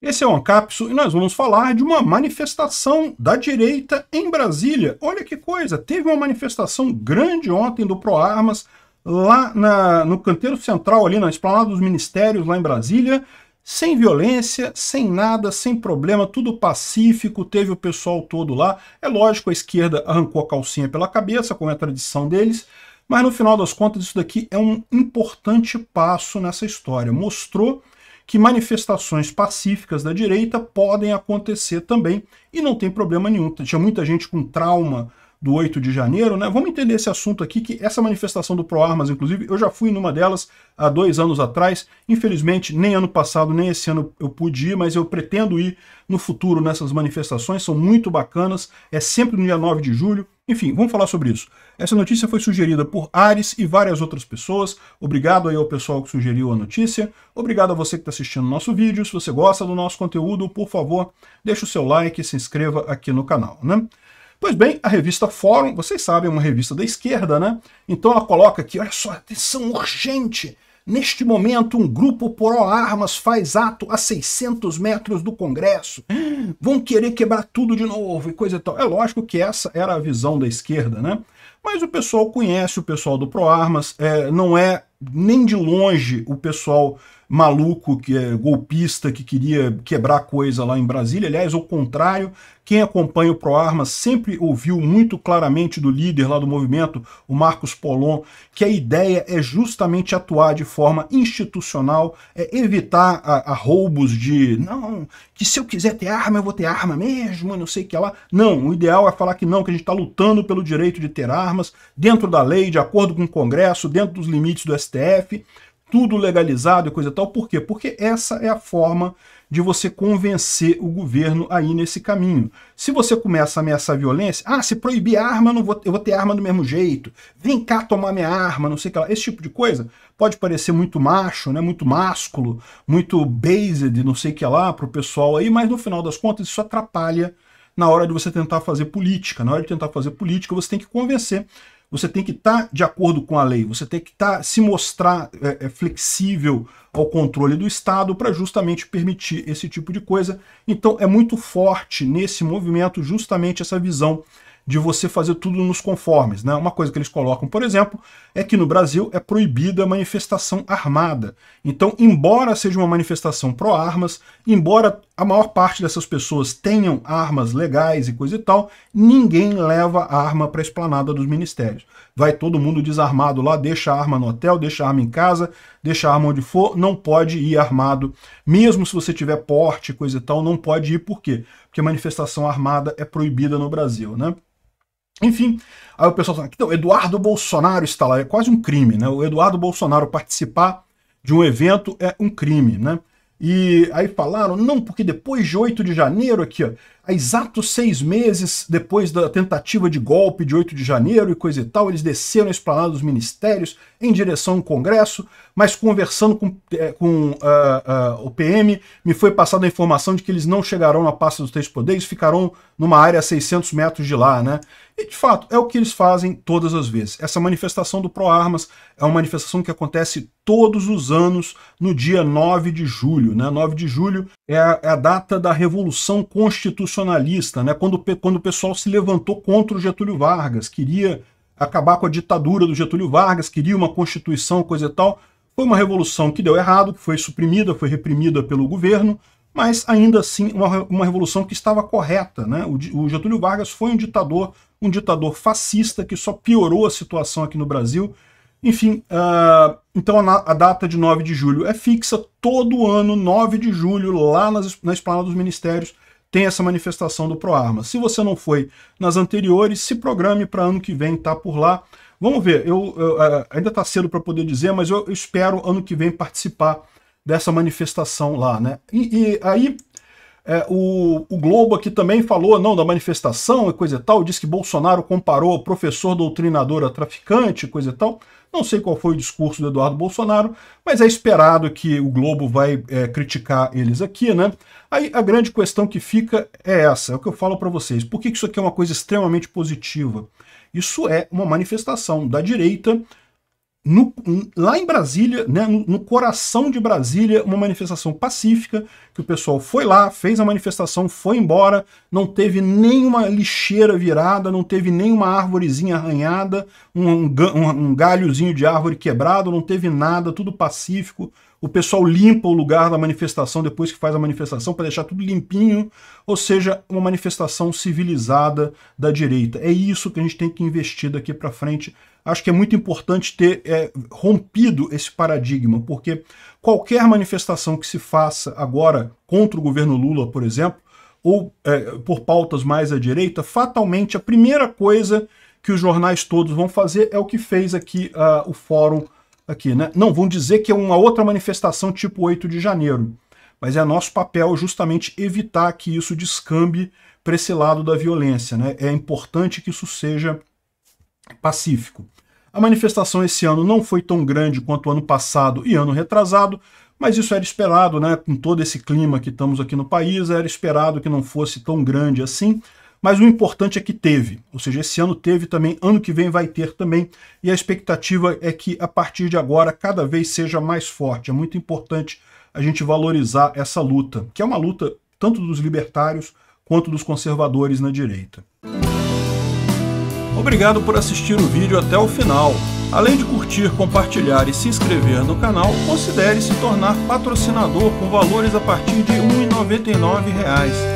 Esse é o Ancapso e nós vamos falar de uma manifestação da direita em Brasília. Olha que coisa, teve uma manifestação grande ontem do ProArmas lá na, no canteiro central, ali na esplanada dos ministérios lá em Brasília, sem violência, sem nada, sem problema, tudo pacífico, teve o pessoal todo lá. É lógico, a esquerda arrancou a calcinha pela cabeça, como é a tradição deles, mas no final das contas isso daqui é um importante passo nessa história. Mostrou que manifestações pacíficas da direita podem acontecer também e não tem problema nenhum. Tinha muita gente com trauma do 8 de janeiro, né? Vamos entender esse assunto aqui, que essa manifestação do ProArmas, inclusive, eu já fui numa delas há dois anos atrás. Infelizmente, nem ano passado, nem esse ano eu pude ir, mas eu pretendo ir no futuro nessas manifestações, são muito bacanas. É sempre no dia 9 de julho. Enfim, vamos falar sobre isso. Essa notícia foi sugerida por Ares e várias outras pessoas. Obrigado aí ao pessoal que sugeriu a notícia. Obrigado a você que está assistindo o nosso vídeo. Se você gosta do nosso conteúdo, por favor, deixa o seu like e se inscreva aqui no canal, né? Pois bem, a revista Fórum, vocês sabem, é uma revista da esquerda, né? Então ela coloca aqui, olha só, atenção urgente. Neste momento, um grupo pró-armas faz ato a 600 metros do Congresso. Vão querer quebrar tudo de novo e coisa e tal. É lógico que essa era a visão da esquerda, né? Mas o pessoal conhece o pessoal do pró-armas, é, não é nem de longe o pessoal maluco, que é golpista, que queria quebrar coisa lá em Brasília. Aliás, ao contrário, quem acompanha o ProArma sempre ouviu muito claramente do líder lá do movimento, o Marcos Polon, que a ideia é justamente atuar de forma institucional, é evitar a, a roubos de não, que se eu quiser ter arma, eu vou ter arma mesmo, não sei o que lá. Não, o ideal é falar que não, que a gente está lutando pelo direito de ter armas, dentro da lei, de acordo com o Congresso, dentro dos limites do STF, tudo legalizado e coisa e tal. Por quê? Porque essa é a forma de você convencer o governo aí nesse caminho. Se você começa a ameaçar a violência, ah, se proibir arma, eu, vou, eu vou ter arma do mesmo jeito, vem cá tomar minha arma, não sei o que lá. Esse tipo de coisa pode parecer muito macho, né, muito másculo, muito based, não sei o que lá, para o pessoal aí, mas no final das contas isso atrapalha na hora de você tentar fazer política. Na hora de tentar fazer política, você tem que convencer você tem que estar tá de acordo com a lei, você tem que tá, se mostrar é, é flexível ao controle do Estado para justamente permitir esse tipo de coisa. Então é muito forte nesse movimento justamente essa visão de você fazer tudo nos conformes. Né? Uma coisa que eles colocam, por exemplo, é que no Brasil é proibida a manifestação armada. Então, embora seja uma manifestação pró-armas, embora a maior parte dessas pessoas tenham armas legais e coisa e tal, ninguém leva a arma para a esplanada dos ministérios. Vai todo mundo desarmado lá, deixa a arma no hotel, deixa a arma em casa, deixa a arma onde for, não pode ir armado. Mesmo se você tiver porte, e coisa e tal, não pode ir, por quê? Porque manifestação armada é proibida no Brasil, né? Enfim, aí o pessoal fala, então, Eduardo Bolsonaro está lá, é quase um crime, né? O Eduardo Bolsonaro participar de um evento é um crime, né? E aí falaram, não, porque depois de 8 de janeiro aqui, ó, a exatos seis meses depois da tentativa de golpe de 8 de janeiro e coisa e tal, eles desceram a esplanada dos ministérios em direção ao Congresso, mas conversando com, é, com uh, uh, o PM, me foi passada a informação de que eles não chegarão na pasta dos três poderes, ficarão numa área a 600 metros de lá, né? E, de fato, é o que eles fazem todas as vezes. Essa manifestação do Proarmas é uma manifestação que acontece todos os anos no dia 9 de julho, né? 9 de julho é a, é a data da Revolução Constitucional constitucionalista, né? quando, quando o pessoal se levantou contra o Getúlio Vargas, queria acabar com a ditadura do Getúlio Vargas, queria uma constituição, coisa e tal. Foi uma revolução que deu errado, que foi suprimida, foi reprimida pelo governo, mas ainda assim uma, uma revolução que estava correta. Né? O, o Getúlio Vargas foi um ditador, um ditador fascista que só piorou a situação aqui no Brasil. Enfim, uh, então a, a, data de 9 de julho é fixa todo ano, 9 de julho, lá nas, na Esplanada dos Ministérios, tem essa manifestação do ProArma. Se você não foi nas anteriores, se programe para ano que vem tá por lá. Vamos ver, eu, eu é, ainda está cedo para poder dizer, mas eu, eu, espero ano que vem participar dessa manifestação lá, né? E, e aí é, o, o, Globo aqui também falou não da manifestação e coisa e tal, disse que Bolsonaro comparou professor doutrinador a traficante, coisa e tal. Não sei qual foi o discurso do Eduardo Bolsonaro, mas é esperado que o Globo vai é, criticar eles aqui, né? Aí a grande questão que fica é essa, é o que eu falo para vocês. Por que isso aqui é uma coisa extremamente positiva? Isso é uma manifestação da direita no, lá em Brasília, né, no, no, coração de Brasília, uma manifestação pacífica, que o pessoal foi lá, fez a manifestação, foi embora, não teve nenhuma lixeira virada, não teve nenhuma árvorezinha arranhada, um, um, um galhozinho de árvore quebrado, não teve nada, tudo pacífico o pessoal limpa o lugar da manifestação depois que faz a manifestação para deixar tudo limpinho, ou seja, uma manifestação civilizada da direita. É isso que a gente tem que investir daqui para frente. Acho que é muito importante ter é, rompido esse paradigma, porque qualquer manifestação que se faça agora contra o governo Lula, por exemplo, ou é, por pautas mais à direita, fatalmente a primeira coisa que os jornais todos vão fazer é o que fez aqui uh, o Fórum aqui, né? Não, vão dizer que é uma outra manifestação tipo 8 de janeiro. Mas é nosso papel justamente evitar que isso descambe para esse lado da violência. Né? É importante que isso seja pacífico. A manifestação esse ano não foi tão grande quanto ano passado e ano retrasado, mas isso era esperado, né? Com todo esse clima que estamos aqui no país, era esperado que não fosse tão grande assim mas o importante é que teve. Ou seja, esse ano teve também, ano que vem vai ter também, e a expectativa é que a partir de agora cada vez seja mais forte. É muito importante a gente valorizar essa luta, que é uma luta tanto dos libertários quanto dos conservadores na direita. Obrigado por assistir o vídeo até o final. Além de curtir, compartilhar e se inscrever no canal, considere se tornar patrocinador com valores a partir de R$ 1,99